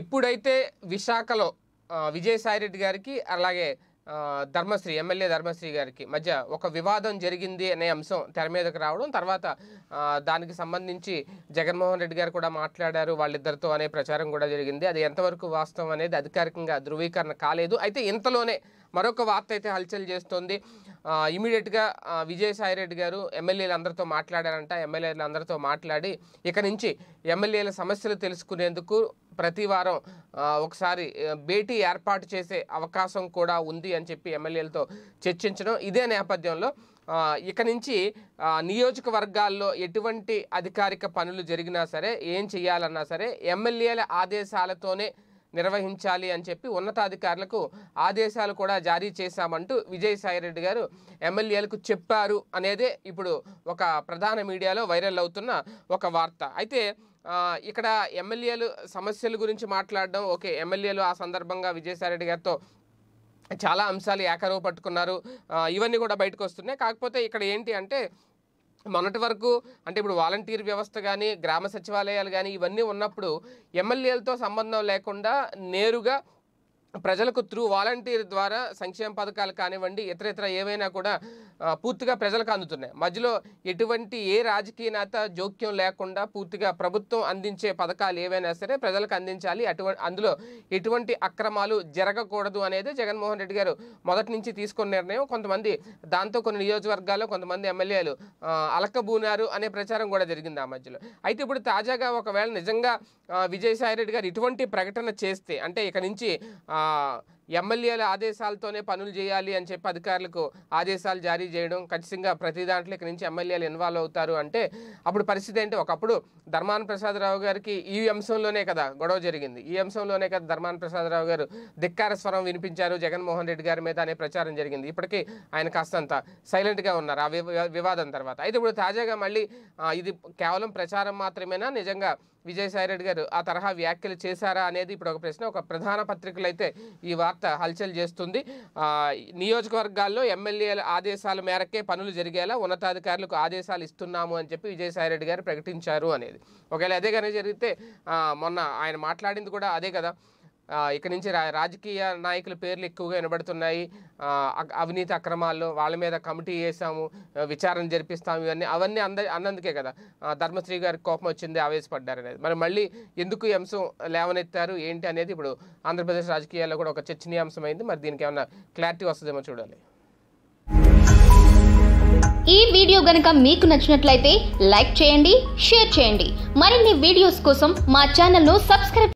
ఎప్పుడైతే విశాఖలో విజయసాయిరెడ్డి గారికి అలాగే ధర్మశ్రీ ఎమ్మెల్యే ధర్మశ్రీ గారికి మధ్య ఒక వివాదం జరిగింది అనే అంశం తెర మీదకు రావడం తర్వాత దానికి సంబంధించి జగన్మోహన్ రెడ్డి గారు కూడా మాట్లాడారు వాళ్ళిద్దరితో అనే ప్రచారం కూడా జరిగింది అది ఎంతవరకు వాస్తవం అనేది అధికారికంగా ధృవీకరణ కాలేదు అయితే ఇంతలోనే మరొక వార్త అయితే హల్చల్ చేస్తోంది ఇమీడియట్గా విజయసాయిరెడ్డి గారు ఎమ్మెల్యేలందరితో మాట్లాడారంట ఎమ్మెల్యేలందరితో మాట్లాడి ఇక నుంచి ఎమ్మెల్యేల సమస్యలు తెలుసుకునేందుకు ప్రతి వారం ఒకసారి భేటీ ఏర్పాటు చేసే అవకాశం కూడా ఉంది అని చెప్పి ఎమ్మెల్యేలతో చర్చించడం ఇదే నేపథ్యంలో ఇక నుంచి నియోజకవర్గాల్లో ఎటువంటి అధికారిక పనులు జరిగినా సరే ఏం చేయాలన్నా సరే ఎమ్మెల్యేల ఆదేశాలతోనే నిర్వహించాలి అని చెప్పి ఉన్నతాధికారులకు ఆదేశాలు కూడా జారీ చేశామంటూ విజయసాయిరెడ్డి గారు ఎమ్మెల్యేలకు చెప్పారు అనేదే ఇప్పుడు ఒక ప్రధాన మీడియాలో వైరల్ అవుతున్న ఒక వార్త అయితే ఇక్కడ ఎమ్మెల్యేలు సమస్యల గురించి మాట్లాడడం ఓకే ఎమ్మెల్యేలు ఆ సందర్భంగా విజయసాయిరెడ్డి గారితో చాలా అంశాలు ఏకరవ పట్టుకున్నారు ఇవన్నీ కూడా బయటకు వస్తున్నాయి కాకపోతే ఇక్కడ ఏంటి అంటే మొన్నటి వరకు అంటే ఇప్పుడు వాలంటీర్ వ్యవస్థ కానీ గ్రామ సచివాలయాలు కానీ ఇవన్నీ ఉన్నప్పుడు ఎమ్మెల్యేలతో సంబంధం లేకుండా నేరుగా ప్రజలకు త్రూ వాలంటీర్ ద్వారా సంక్షేమ పథకాలు కానివ్వండి ఇతర ఇతర ఏవైనా కూడా పూర్తిగా ప్రజలకు అందుతున్నాయి మధ్యలో ఎటువంటి ఏ రాజకీయ నేత జోక్యం లేకుండా పూర్తిగా ప్రభుత్వం అందించే పథకాలు ఏవైనా సరే ప్రజలకు అందించాలి అటువంటి అందులో ఎటువంటి అక్రమాలు జరగకూడదు అనేది జగన్మోహన్ రెడ్డి గారు మొదటి నుంచి తీసుకున్న నిర్ణయం కొంతమంది దాంతో కొన్ని నియోజకవర్గాల్లో కొంతమంది ఎమ్మెల్యేలు అలకబూనారు అనే ప్రచారం కూడా జరిగింది ఆ మధ్యలో అయితే ఇప్పుడు తాజాగా ఒకవేళ నిజంగా విజయసాయి రెడ్డి గారు ఇటువంటి ప్రకటన చేస్తే అంటే ఇక నుంచి ఎమ్మెల్యేల ఆదేశాలతోనే పనులు చేయాలి అని చెప్పి అధికారులకు ఆదేశాలు జారీ చేయడం ఖచ్చితంగా ప్రతి దాంట్లో ఇక్కడ నుంచి ఎమ్మెల్యేలు ఇన్వాల్వ్ అవుతారు అంటే అప్పుడు పరిస్థితి ఏంటి ఒకప్పుడు ధర్మాన ప్రసాదరావు గారికి ఈ అంశంలోనే కదా గొడవ జరిగింది ఈ అంశంలోనే కదా ధర్మాన ప్రసాదరావు గారు ధిక్కార స్వరం వినిపించారు జగన్మోహన్ రెడ్డి గారి మీద అనే ప్రచారం జరిగింది ఇప్పటికీ ఆయన కాస్తంత సైలెంట్గా ఉన్నారు ఆ వివాదం తర్వాత అయితే ఇప్పుడు తాజాగా మళ్ళీ ఇది కేవలం ప్రచారం మాత్రమేనా నిజంగా విజయసాయిరెడ్డి గారు ఆ తరహా వ్యాఖ్యలు చేశారా అనేది ఇప్పుడు ఒక ప్రశ్న ఒక ప్రధాన పత్రికలు అయితే ఈ వార్త హల్చల్ చేస్తుంది నియోజకవర్గాల్లో ఎమ్మెల్యేల ఆదేశాల మేరకే పనులు జరిగేలా ఉన్నతాధికారులకు ఆదేశాలు ఇస్తున్నాము అని చెప్పి విజయసాయిరెడ్డి గారు ప్రకటించారు అనేది ఒకవేళ అదే కానీ జరిగితే మొన్న ఆయన మాట్లాడింది కూడా అదే కదా ఇక నుంచి రాజకీయ నాయకుల పేర్లు ఎక్కువగా వినబడుతున్నాయి అవినీతి అక్రమాల్లో వాళ్ళ మీద కమిటీ వేసాము విచారణ జరిపిస్తాము ఇవన్నీ అవన్నీ అంద అన్నందుకే కదా ధర్మశ్రీ గారికి కోపం వచ్చింది ఆవేశపడ్డారనేది మరి మళ్ళీ ఎందుకు ఈ అంశం లేవనెత్తారు ఏంటి అనేది ఇప్పుడు ఆంధ్రప్రదేశ్ రాజకీయాల్లో కూడా ఒక చర్చనీయాంశం అయింది మరి దీనికి ఏమైనా క్లారిటీ వస్తుందేమో చూడాలి ఈ వీడియో గనక మీకు నచ్చినట్లయితే లైక్ చేయండి షేర్ చేయండి మరిన్ని వీడియోస్ కోసం మా ఛానల్ను సబ్స్క్రైబ్